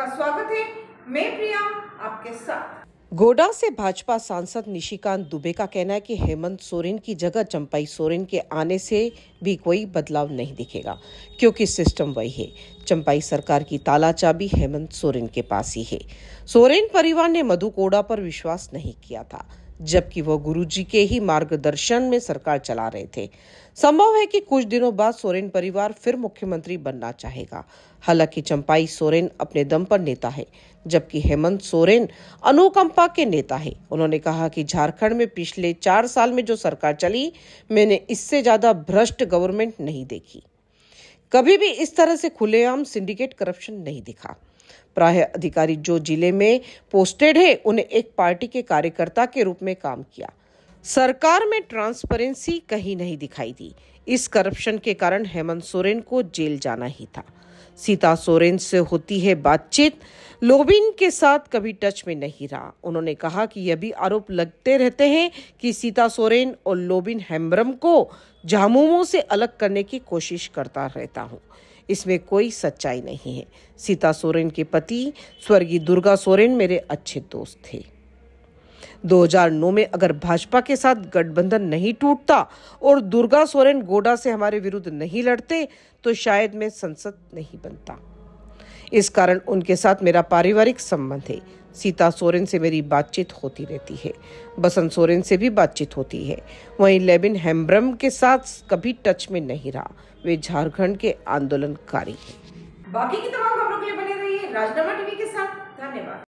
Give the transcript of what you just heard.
आपका स्वागत है मैं प्रिया आपके साथ गोडा से भाजपा सांसद निशिकांत दुबे का कहना है कि हेमंत सोरेन की जगह चंपाई सोरेन के आने से भी कोई बदलाव नहीं दिखेगा क्योंकि सिस्टम वही है चंपाई सरकार की ताला चाबी हेमंत सोरेन के पास ही है सोरेन परिवार ने मधु कोड़ा पर विश्वास नहीं किया था जबकि वह गुरुजी के ही मार्गदर्शन में सरकार चला रहे थे संभव है कि कुछ दिनों बाद सोरेन परिवार फिर मुख्यमंत्री बनना चाहेगा हालांकि चंपाई सोरेन अपने दम पर नेता है जबकि हेमंत सोरेन अनुकंपा के नेता है उन्होंने कहा कि झारखंड में पिछले चार साल में जो सरकार चली मैंने इससे ज्यादा भ्रष्ट गवर्नमेंट नहीं देखी कभी भी इस तरह से खुलेआम सिंडिकेट करप्शन नहीं दिखा प्राय अधिकारी जो जिले में पोस्टेड है उन्हें एक पार्टी के कार्यकर्ता के रूप में काम किया सरकार में ट्रांसपेरेंसी कहीं नहीं दिखाई दी इस करप्शन के कारण हेमंत सोरेन को जेल जाना ही था सीता सोरेन से होती है बातचीत लोबिन के साथ कभी टच में नहीं रहा उन्होंने कहा कि यह भी आरोप लगते रहते हैं कि सीता सोरेन और लोबिन हेम्ब्रम को झामुमो से अलग करने की कोशिश करता रहता हूँ इसमें कोई सच्चाई नहीं है सीता सोरेन के पति स्वर्गीय दुर्गा सोरेन मेरे अच्छे दोस्त थे 2009 में अगर भाजपा के साथ गठबंधन नहीं टूटता और दुर्गा सोरेन गोडा से हमारे विरुद्ध नहीं लड़ते तो शायद मैं संसद नहीं बनता इस कारण उनके साथ मेरा पारिवारिक संबंध है सीता सोरेन से मेरी बातचीत होती रहती है बसंत सोरेन से भी बातचीत होती है वहीं लेबिन हेम्ब्रम के साथ कभी टच में नहीं रहा वे झारखंड के आंदोलनकारी बाकी की तमाम खबरों के लिए बने रहिए राजनामा टीवी के साथ धन्यवाद